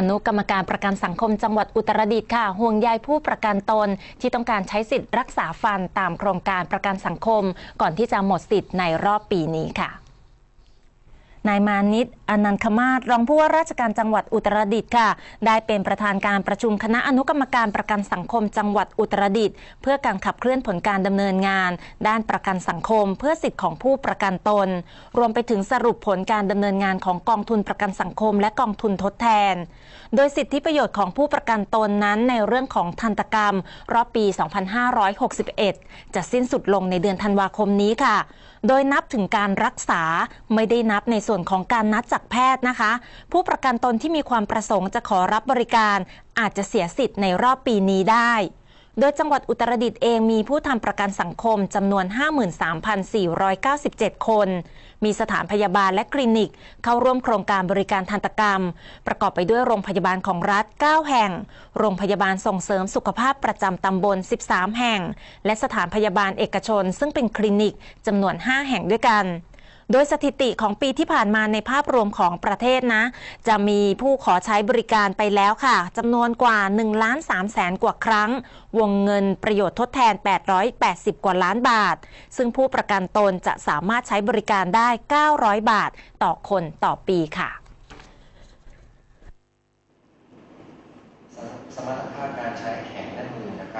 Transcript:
อนุกรรมการประกันสังคมจังหวัดอุตรดิตถ์ค่ะ ห่วงใยผู้ประกันตนที่ต้องการใช้สิทธิ์ รักษาฟันตามโครงการประกันสังคมก่อนที่จะหมดสิทธิ์ในรอบปีนี้ค่ะนายมานิตอนันคมาศรองผู้ว่าราชการจังหวัดอุตรดิตถ์ค่ะ ได้เป็นประธานการประชุมคณะอนุกรรมการประกันสังคมจังหวัดอุตรดิตถ์เพื่อการขับเคลื่อนผลการดำเนินงาน ด้านประกันสังคมเพื่อสิทธิของผู้ประกันตน รวมไปถึงสรุปผลการดำเนินงานของกองทุนประกันสังคม และกองทุนทดแทน โดยสิทธิประโยชน์ของผู้ประกันตนนั้นในเรื่องของทันตกรรมรอบปี 2561 จะสิ้นสุดลงในเดือนธันวาคมนี้ค่ะ โดยนับถึงการรักษาไม่ได้นับในส่วนของการนัดจากแพทย์นะคะ ผู้ประกันตนที่มีความประสงค์จะขอรับบริการอาจจะเสียสิทธิ์ในรอบปีนี้ได้ โดยจังหวัดอุตรดิตถ์เองมีผู้ทำประกันสังคมจำนวน 53,497 คน มีสถานพยาบาลและคลินิก เข้าร่วมโครงการบริการทันตกรรม ประกอบไปด้วยโรงพยาบาลของรัฐ 9 แห่ง โรงพยาบาลส่งเสริมสุขภาพประจำตำบล13 แห่ง และสถานพยาบาลเอกชน ซึ่งเป็นคลินิกจำนวน 5 แห่งด้วยกันโดยสถิติของปีที่ผ่านมาในภาพรวมของประเทศนะ จะมีผู้ขอใช้บริการไปแล้วค่ะจำนวนกว่า1ล้าน3แสนกว่าครั้ง วงเงินประโยชน์ทดแทน 880 กว่าล้านบาท ซึ่งผู้ประกันตนจะสามารถใช้บริการได้ 900 บาทต่อคนต่อปีค่ะ สมรรถภาพการใช้แขนและมือนะครับ